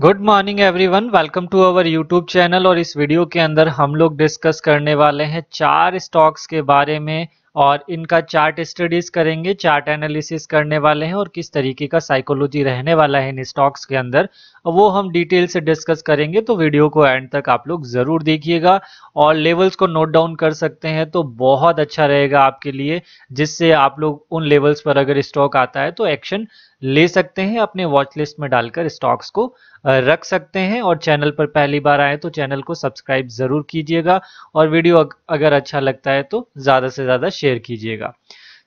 good morning everyone welcome to our YouTube channel और इस video के अंदर हम लोग डिस्कस करने वाले हैं चार स्टॉक्स के बारे में और इनका चार्ट स्टडीज करेंगे चार्ट एनालिसिस करने वाले हैं और किस तरीके का साइकोलॉजी रहने वाला है इन स्टॉक्स के अंदर वो हम डिटेल से डिस्कस करेंगे तो वीडियो को एंड तक आप लोग ज़रूर देखिएगा और लेवल्स को नोट डाउन कर सकते हैं तो बहुत अच्छा रहेगा आपके लिए जिससे आप लोग उन लेवल्स पर अगर स्टॉक आता है तो एक्शन ले सकते हैं अपने वॉच लिस्ट में डालकर स्टॉक्स को रख सकते हैं और चैनल पर पहली बार आए तो चैनल को सब्सक्राइब ज़रूर कीजिएगा और वीडियो अगर अच्छा लगता है तो ज़्यादा से ज़्यादा शेयर कीजिएगा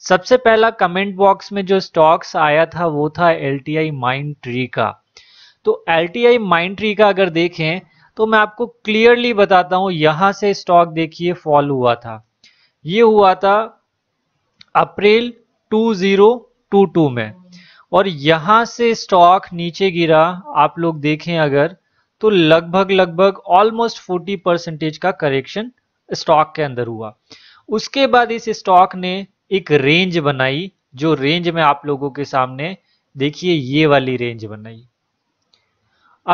सबसे पहला कमेंट बॉक्स में जो स्टॉक्स आया था वो था L T I Mindtree का तो L T I Mindtree का अगर देखें तो मैं आपको क्लियरली बताता हूं यहां से स्टॉक देखिए फॉल हुआ था ये हुआ था अप्रैल 2022 में और यहां से स्टॉक नीचे गिरा आप लोग देखें अगर तो लगभग लगभग ऑलमोस्ट 40 परसेंटेज का करेक्शन स्टॉक के अंदर हुआ उसके बाद इस स्टॉक ने एक रेंज बनाई जो रेंज में आप लोगों के सामने देखिए ये वाली रेंज बनाई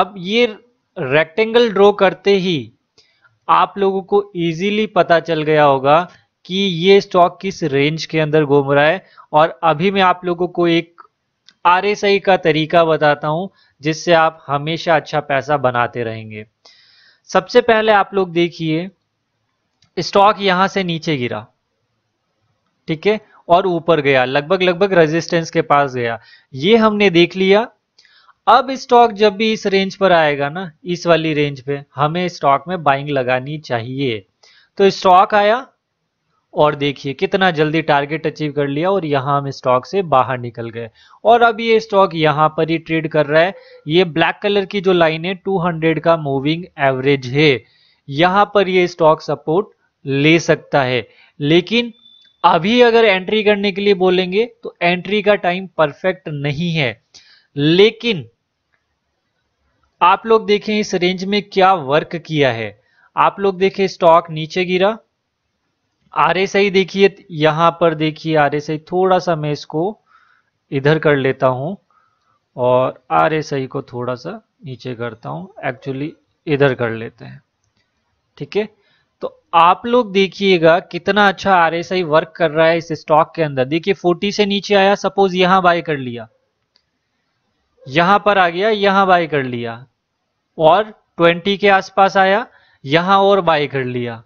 अब ये रेक्टेंगल ड्रॉ करते ही आप लोगों को इजीली पता चल गया होगा कि ये स्टॉक किस रेंज के अंदर घूम रहा है और अभी मैं आप लोगों को एक आर का तरीका बताता हूं जिससे आप हमेशा अच्छा पैसा बनाते रहेंगे सबसे पहले आप लोग देखिए स्टॉक यहां से नीचे गिरा ठीक है और ऊपर गया लगभग लगभग रेजिस्टेंस के पास गया ये हमने देख लिया अब स्टॉक जब भी इस रेंज पर आएगा ना इस वाली रेंज पे हमें स्टॉक में बाइंग लगानी चाहिए तो स्टॉक आया और देखिए कितना जल्दी टारगेट अचीव कर लिया और यहाँ हम स्टॉक से बाहर निकल गए और अब ये स्टॉक यहाँ पर ही ट्रेड कर रहा है ये ब्लैक कलर की जो लाइन है 200 का मूविंग एवरेज है यहाँ पर ये स्टॉक सपोर्ट ले सकता है लेकिन अभी अगर एंट्री करने के लिए बोलेंगे तो एंट्री का टाइम परफेक्ट नहीं है लेकिन आप लोग देखें इस रेंज में क्या वर्क किया है आप लोग देखें स्टॉक नीचे गिरा आर एस आई देखिए यहां पर देखिए आर एस आई थोड़ा सा मैं इसको इधर कर लेता हूं और आर एस आई को थोड़ा सा नीचे करता हूं एक्चुअली इधर कर लेते हैं ठीक है तो आप लोग देखिएगा कितना अच्छा आर एस आई वर्क कर रहा है इस स्टॉक के अंदर देखिए फोर्टी से नीचे आया सपोज यहां बाय कर लिया यहां पर आ गया यहां बाय कर लिया और 20 के आसपास आया यहां और बाय कर लिया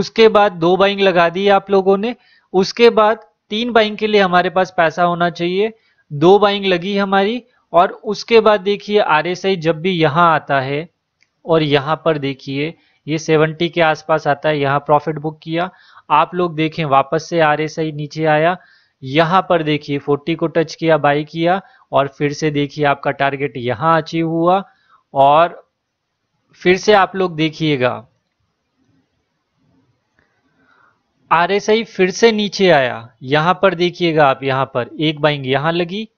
उसके बाद दो बाइंग लगा दी आप लोगों ने उसके बाद तीन बाइंग के लिए हमारे पास पैसा होना चाहिए दो बाइंग लगी हमारी और उसके बाद देखिए आर जब भी यहां आता है और यहां पर देखिए ये 70 के आसपास आता है यहाँ प्रॉफिट बुक किया आप लोग देखें वापस से आर नीचे आया यहां पर देखिए 40 को टच किया बाई किया और फिर से देखिए आपका टारगेट यहां अचीव हुआ और फिर से आप लोग देखिएगा आरएसआई फिर से नीचे आया यहां पर देखिएगा आप यहां पर एक बाइंग यहां लगी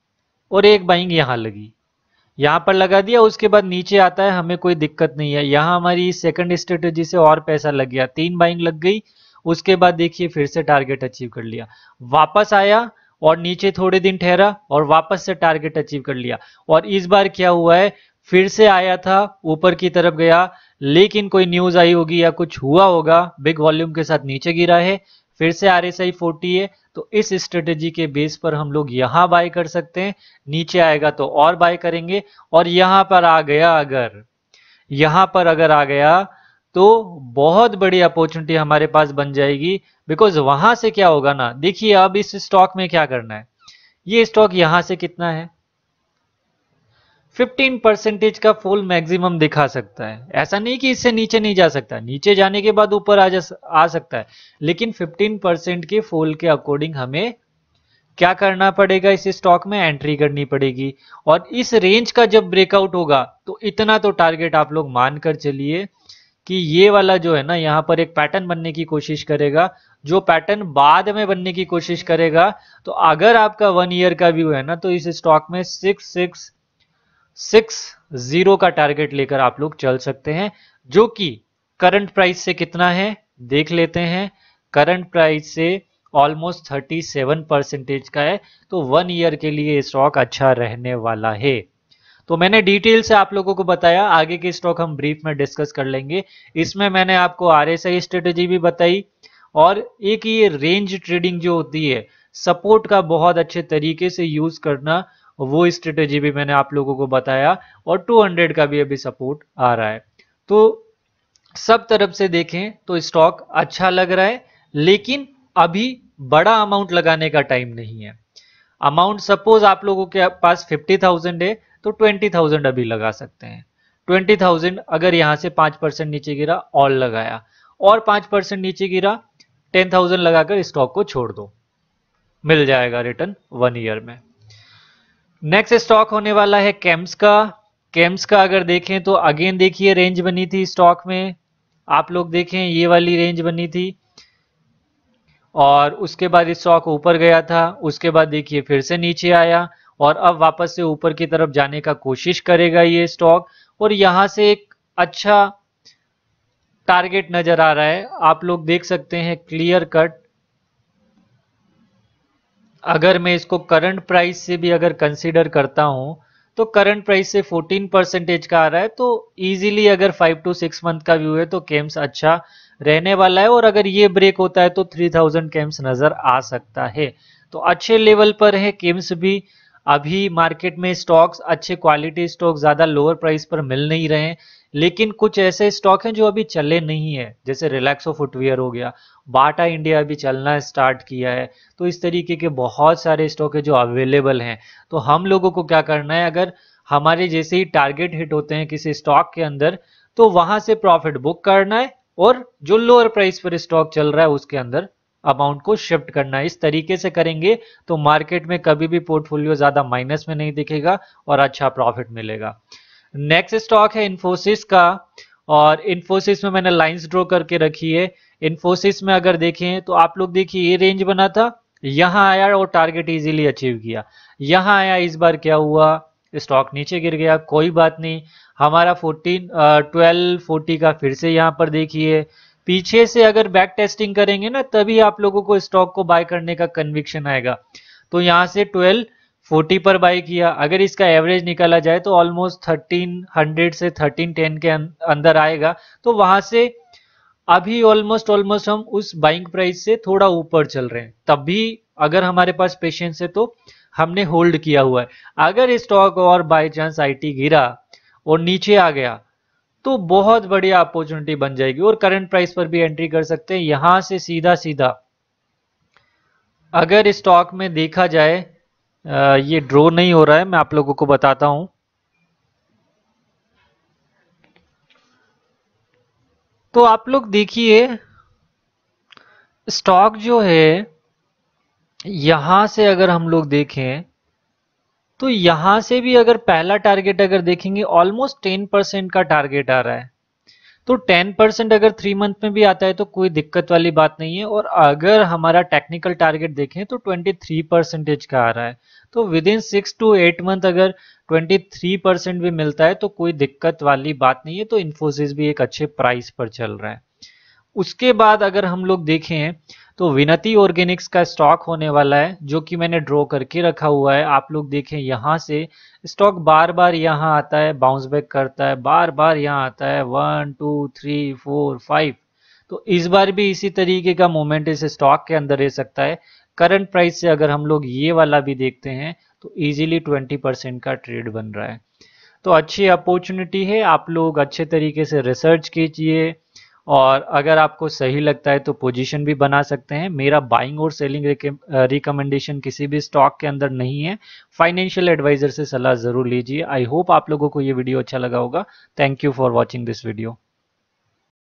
और एक बाइंग यहां लगी यहां पर लगा दिया उसके बाद नीचे आता है हमें कोई दिक्कत नहीं है यहां हमारी सेकंड स्ट्रेटेजी से और पैसा लग गया तीन बाइंग लग गई उसके बाद देखिए फिर से टारगेट अचीव कर लिया वापस आया और नीचे थोड़े दिन ठहरा और वापस से टारगेट अचीव कर लिया और इस बार क्या हुआ है फिर से आया था ऊपर की तरफ गया लेकिन कोई न्यूज आई होगी या कुछ हुआ होगा बिग वॉल्यूम के साथ नीचे गिरा है फिर से आर एस आई फोर्टी है तो इस स्ट्रेटेजी के बेस पर हम लोग यहां बाय कर सकते हैं नीचे आएगा तो और बाय करेंगे और यहां पर आ गया अगर यहां पर अगर आ गया तो बहुत बड़ी अपॉर्चुनिटी हमारे पास बन जाएगी बिकॉज वहां से क्या होगा ना देखिए अब इस स्टॉक में क्या करना है ये स्टॉक यहां से कितना है 15 परसेंटेज का फुल मैक्सिमम दिखा सकता है ऐसा नहीं कि इससे नीचे नहीं जा सकता नीचे जाने के बाद ऊपर आ जा आ सकता है लेकिन 15 परसेंट के फुल के अकॉर्डिंग हमें क्या करना पड़ेगा इस स्टॉक में एंट्री करनी पड़ेगी और इस रेंज का जब ब्रेकआउट होगा तो इतना तो टारगेट आप लोग मानकर चलिए कि ये वाला जो है ना यहाँ पर एक पैटर्न बनने की कोशिश करेगा जो पैटर्न बाद में बनने की कोशिश करेगा तो अगर आपका वन ईयर का व्यू है ना तो इस स्टॉक में सिक्स सिक्स सिक्स जीरो का टारगेट लेकर आप लोग चल सकते हैं जो कि करंट प्राइस से कितना है देख लेते हैं करंट प्राइस से ऑलमोस्ट थर्टी सेवन परसेंटेज का है तो वन ईयर के लिए स्टॉक अच्छा रहने वाला है तो मैंने डिटेल से आप लोगों को बताया आगे के स्टॉक हम ब्रीफ में डिस्कस कर लेंगे इसमें मैंने आपको आर एस आई स्ट्रेटेजी भी बताई और एक ये रेंज ट्रेडिंग जो होती है सपोर्ट का बहुत अच्छे तरीके से यूज करना और वो स्ट्रेटेजी भी मैंने आप लोगों को बताया और 200 का भी अभी सपोर्ट आ रहा है तो सब तरफ से देखें तो स्टॉक अच्छा लग रहा है लेकिन अभी बड़ा अमाउंट लगाने का टाइम नहीं है अमाउंट सपोज आप लोगों के पास 50,000 है तो 20,000 अभी लगा सकते हैं 20,000 अगर यहां से 5 परसेंट नीचे गिरा ऑल लगाया और 5 परसेंट नीचे गिरा 10,000 लगाकर स्टॉक को छोड़ दो मिल जाएगा रिटर्न वन ईयर में नेक्स्ट स्टॉक होने वाला है कैम्स का कैम्स का अगर देखें तो अगेन देखिए रेंज बनी थी स्टॉक में आप लोग देखें ये वाली रेंज बनी थी और उसके बाद स्टॉक ऊपर गया था उसके बाद देखिए फिर से नीचे आया और अब वापस से ऊपर की तरफ जाने का कोशिश करेगा ये स्टॉक और यहां से एक अच्छा टारगेट नजर आ रहा है आप लोग देख सकते हैं क्लियर कट अगर मैं इसको करंट प्राइस से भी अगर कंसिडर करता हूं तो करंट प्राइस से 14 परसेंटेज का आ रहा है तो इजीली अगर 5 टू 6 मंथ का व्यू है तो केम्स अच्छा रहने वाला है और अगर ये ब्रेक होता है तो 3000 थाउजेंड नजर आ सकता है तो अच्छे लेवल पर है केम्स भी अभी मार्केट में स्टॉक्स अच्छे क्वालिटी स्टॉक ज़्यादा लोअर प्राइस पर मिल नहीं रहे लेकिन कुछ ऐसे स्टॉक हैं जो अभी चले नहीं है जैसे रिलैक्सो फुटवेयर हो गया बाटा इंडिया अभी चलना स्टार्ट किया है तो इस तरीके के बहुत सारे स्टॉक है जो अवेलेबल हैं तो हम लोगों को क्या करना है अगर हमारे जैसे ही टारगेट हिट होते हैं किसी स्टॉक के अंदर तो वहां से प्रॉफिट बुक करना है और जो लोअर प्राइस पर स्टॉक चल रहा है उसके अंदर अमाउंट को शिफ्ट करना है इस तरीके से करेंगे तो मार्केट में कभी भी पोर्टफोलियो ज्यादा माइनस में नहीं दिखेगा और अच्छा प्रॉफिट मिलेगा नेक्स्ट स्टॉक है इन्फोसिस का और इन्फोसिस में मैंने लाइंस ड्रॉ करके रखी है इन्फोसिस में अगर देखें तो आप लोग देखिए ये रेंज बना था यहाँ आया और टारगेट इजीली अचीव किया यहाँ आया इस बार क्या हुआ स्टॉक नीचे गिर गया कोई बात नहीं हमारा 14 ट्वेल्व फोर्टी का फिर से यहाँ पर देखिए पीछे से अगर बैक टेस्टिंग करेंगे ना तभी आप लोगों को स्टॉक को बाय करने का कन्विक्शन आएगा तो यहाँ से ट्वेल्व फोर्टी पर बाई किया अगर इसका एवरेज निकाला जाए तो ऑलमोस्ट थर्टीन हंड्रेड से थर्टीन टेन के अं-, अंदर आएगा तो वहां से अभी ऑलमोस्ट ऑलमोस्ट हम उस बाइंग प्राइस से थोड़ा ऊपर चल रहे हैं तब भी अगर हमारे पास पेशेंस है तो हमने होल्ड किया हुआ है अगर स्टॉक और बाय चांस आईटी गिरा और नीचे आ गया तो बहुत बढ़िया अपॉर्चुनिटी बन जाएगी और करंट प्राइस पर भी एंट्री कर सकते हैं यहां से सीधा सीधा अगर स्टॉक में देखा जाए ये ड्रो नहीं हो रहा है मैं आप लोगों को बताता हूं तो आप लोग देखिए स्टॉक जो है यहां से अगर हम लोग देखें तो यहां से भी अगर पहला टारगेट अगर देखेंगे ऑलमोस्ट टेन परसेंट का टारगेट आ रहा है तो 10% अगर थ्री मंथ में भी आता है तो कोई दिक्कत वाली बात नहीं है और अगर हमारा टेक्निकल टारगेट देखें तो 23 परसेंटेज का आ रहा है तो within six to eight month अगर 23 परसेंट भी मिलता है तो कोई दिक्कत वाली बात नहीं है तो इन्फोसिस भी एक अच्छे प्राइस पर चल रहा है उसके बाद अगर हम लोग देखें तो विनती ऑर्गेनिक्स का स्टॉक होने वाला है जो कि मैंने ड्रॉ करके रखा हुआ है आप लोग देखें यहाँ से स्टॉक बार बार यहाँ आता है बाउंस बैक करता है बार बार यहाँ आता है one two three four five तो इस बार भी इसी तरीके का मोमेंट इस स्टॉक के अंदर रह सकता है करंट प्राइस से अगर हम लोग ये वाला भी देखते हैं तो इजीली ट्वेंटी का ट्रेड बन रहा है तो अच्छी अपॉर्चुनिटी है आप लोग अच्छे तरीके से रिसर्च कीजिए और अगर आपको सही लगता है तो पोजीशन भी बना सकते हैं मेरा बाइंग और सेलिंग रिकमेंडेशन किसी भी स्टॉक के अंदर नहीं है फाइनेंशियल एडवाइजर से सलाह जरूर लीजिए आई होप आप लोगों को ये वीडियो अच्छा लगा होगा thank you for watching this video